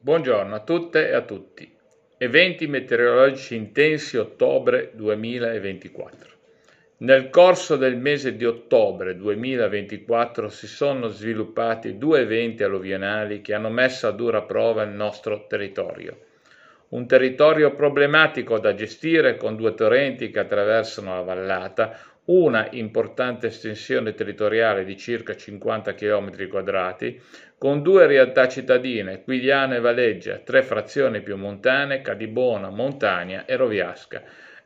Buongiorno a tutte e a tutti. Eventi meteorologici intensi ottobre 2024. Nel corso del mese di ottobre 2024 si sono sviluppati due eventi alluvionali che hanno messo a dura prova il nostro territorio. Un territorio problematico da gestire con due torrenti che attraversano la vallata, una importante estensione territoriale di circa 50 km quadrati, con due realtà cittadine, Quigliano e Valeggia, tre frazioni più montane, Cadibona, Montagna e Roviasca,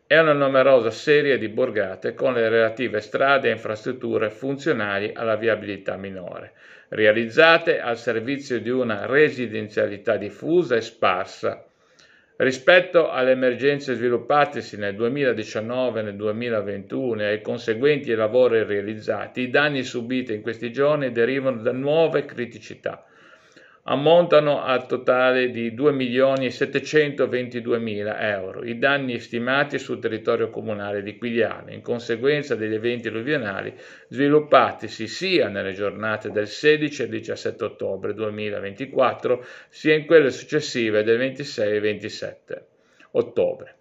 e una numerosa serie di borgate con le relative strade e infrastrutture funzionali alla viabilità minore, realizzate al servizio di una residenzialità diffusa e sparsa Rispetto alle emergenze sviluppatesi nel 2019 e nel 2021 e ai conseguenti lavori realizzati, i danni subiti in questi giorni derivano da nuove criticità ammontano al totale di 2.722.000 euro i danni stimati sul territorio comunale di Quigliano in conseguenza degli eventi alluvionali sviluppatisi sia nelle giornate del 16 e 17 ottobre 2024 sia in quelle successive del 26 e 27 ottobre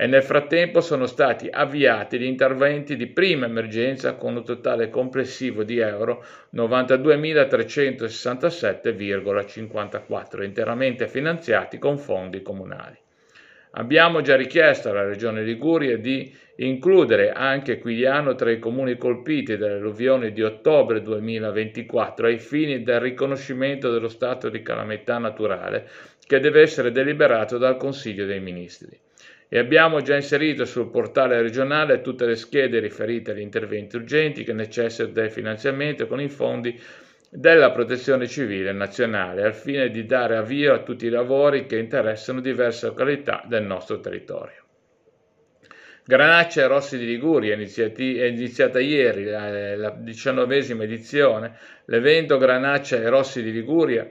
e nel frattempo sono stati avviati gli interventi di prima emergenza con un totale complessivo di euro 92.367,54 interamente finanziati con fondi comunali. Abbiamo già richiesto alla Regione Liguria di includere anche Quigliano tra i comuni colpiti dall'alluvione di ottobre 2024 ai fini del riconoscimento dello stato di calamità naturale che deve essere deliberato dal Consiglio dei Ministri e abbiamo già inserito sul portale regionale tutte le schede riferite agli interventi urgenti che necessitano del finanziamento con i fondi della protezione civile nazionale al fine di dare avvio a tutti i lavori che interessano diverse località del nostro territorio. Granaccia e Rossi di Liguria è iniziata ieri la diciannovesima edizione. L'evento Granaccia e Rossi di Liguria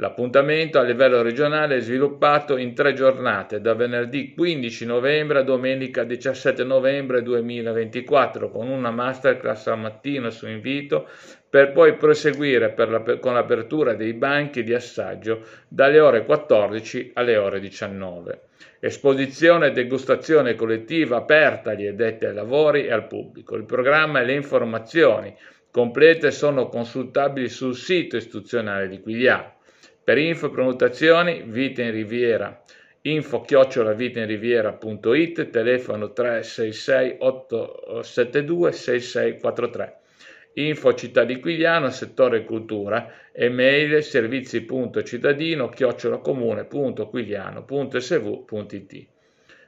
L'appuntamento a livello regionale è sviluppato in tre giornate, da venerdì 15 novembre a domenica 17 novembre 2024, con una masterclass al mattino su invito, per poi proseguire per la, con l'apertura dei banchi di assaggio dalle ore 14 alle ore 19. Esposizione e degustazione collettiva aperta agli addetti ai lavori e al pubblico. Il programma e le informazioni complete sono consultabili sul sito istituzionale di Quigliano. Per info e prenotazioni, Vita in Riviera, info chiocciolavitinriviera.it, telefono 366 872 6643. Info Città di Quigliano, settore cultura, email servizi.cittadino chiocciolacomune.quigliano.sv.it.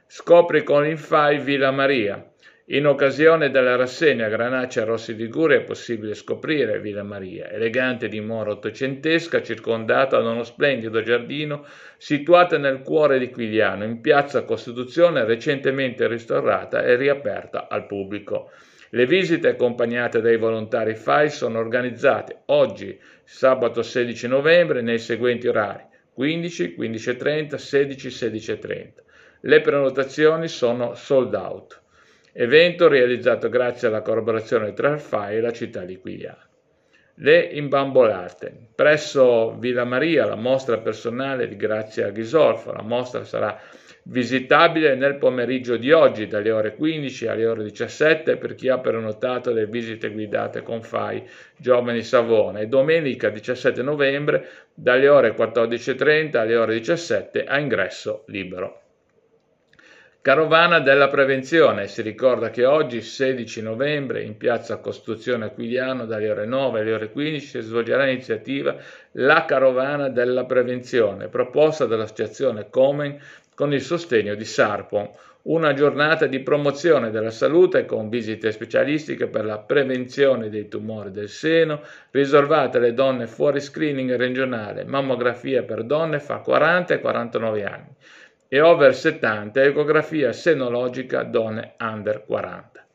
Scopri con Infai Villa Maria in occasione della rassegna Granaccia Rossi Ligure è possibile scoprire Villa Maria, elegante dimora ottocentesca circondata da uno splendido giardino situato nel cuore di Quigliano, in piazza Costituzione recentemente restaurata e riaperta al pubblico. Le visite accompagnate dai volontari FAI sono organizzate oggi, sabato 16 novembre, nei seguenti orari 15, 15.30, 16, 16.30. Le prenotazioni sono sold out evento realizzato grazie alla collaborazione tra FAI e la città di Quigliano. Le imbambolate. Presso Villa Maria la mostra personale di Grazia Ghisolfo, La mostra sarà visitabile nel pomeriggio di oggi dalle ore 15 alle ore 17 per chi ha prenotato le visite guidate con FAI Giovani Savona e domenica 17 novembre dalle ore 14.30 alle ore 17 a ingresso libero. Carovana della prevenzione, si ricorda che oggi 16 novembre in piazza Costituzione Aquiliano dalle ore 9 alle ore 15 si svolgerà l'iniziativa La Carovana della prevenzione proposta dall'associazione Comen con il sostegno di Sarpon, una giornata di promozione della salute con visite specialistiche per la prevenzione dei tumori del seno, riservate alle donne fuori screening regionale, mammografia per donne fra 40 e 49 anni e over 70, ecografia senologica donne under 40.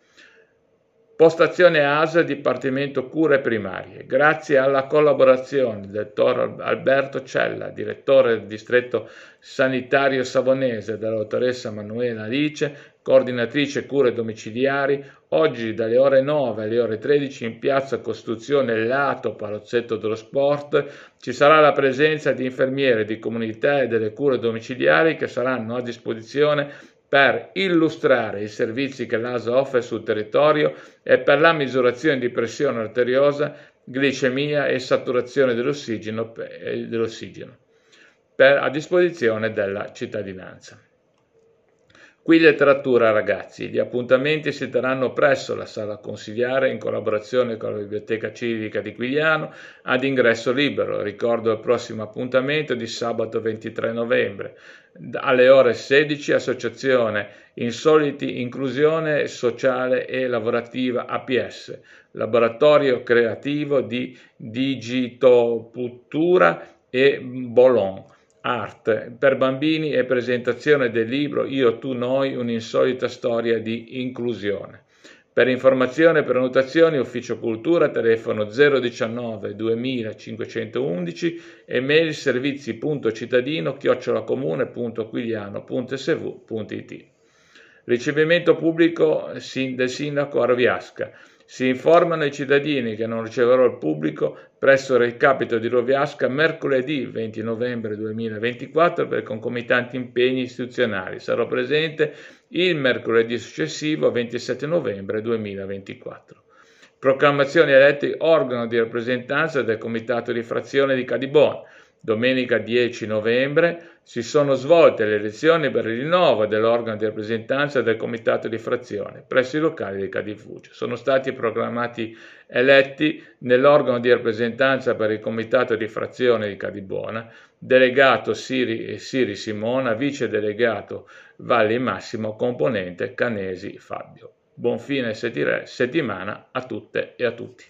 Postazione ASA Dipartimento Cure Primarie. Grazie alla collaborazione del dottor Alberto Cella, direttore del distretto sanitario savonese della dottoressa Manuela Alice, coordinatrice cure domiciliari, oggi dalle ore 9 alle ore 13 in piazza Costruzione lato Palazzetto dello Sport ci sarà la presenza di infermiere di comunità e delle cure domiciliari che saranno a disposizione per illustrare i servizi che l'ASA offre sul territorio e per la misurazione di pressione arteriosa, glicemia e saturazione dell'ossigeno, eh, dell'ossigeno per, a disposizione della cittadinanza. Qui letteratura ragazzi, gli appuntamenti si terranno presso la sala consigliare in collaborazione con la Biblioteca Civica di Quigliano ad ingresso libero. Ricordo il prossimo appuntamento di sabato 23 novembre alle ore 16 Associazione Insoliti Inclusione Sociale e Lavorativa APS, Laboratorio Creativo di Digitoputtura e Bologna. Art per bambini e presentazione del libro Io, tu, noi, un'insolita storia di inclusione. Per informazioni e prenotazioni Ufficio Cultura, telefono 019 2511 e mail servizi.cittadino chiocciolacomune.quigliano.sv.it. Ricevimento pubblico del sindaco Arviasca. Si informano i cittadini che non riceverò il pubblico presso il Recapito di Roviasca mercoledì 20 novembre 2024 per concomitanti impegni istituzionali. Sarò presente il mercoledì successivo 27 novembre 2024. Proclamazione eletti organo di rappresentanza del Comitato di Frazione di Cadibon domenica 10 novembre, si sono svolte le elezioni per il rinnovo dell'organo di rappresentanza del comitato di frazione presso i locali di Cadifugio. Sono stati programmati eletti nell'organo di rappresentanza per il comitato di frazione di Cadibona, delegato Siri, Siri Simona, vice delegato Valli Massimo, componente Canesi Fabio. Buon fine settimana a tutte e a tutti.